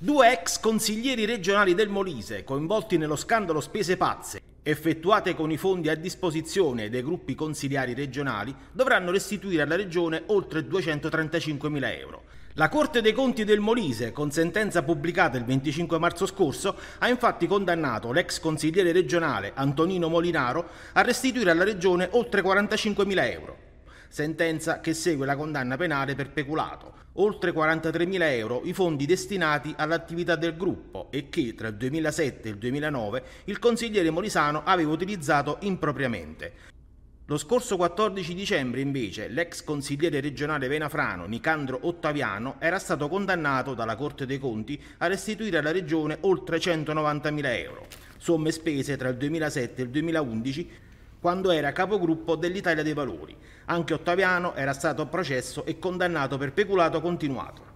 Due ex consiglieri regionali del Molise, coinvolti nello scandalo spese pazze, effettuate con i fondi a disposizione dei gruppi consigliari regionali, dovranno restituire alla Regione oltre 235.000 euro. La Corte dei Conti del Molise, con sentenza pubblicata il 25 marzo scorso, ha infatti condannato l'ex consigliere regionale Antonino Molinaro a restituire alla Regione oltre 45.000 euro sentenza che segue la condanna penale per peculato. Oltre 43.000 euro i fondi destinati all'attività del gruppo e che tra il 2007 e il 2009 il consigliere Molisano aveva utilizzato impropriamente. Lo scorso 14 dicembre invece l'ex consigliere regionale venafrano Nicandro Ottaviano era stato condannato dalla Corte dei Conti a restituire alla regione oltre 190.000 euro, somme spese tra il 2007 e il 2011 quando era capogruppo dell'Italia dei Valori. Anche Ottaviano era stato processo e condannato per peculato continuato.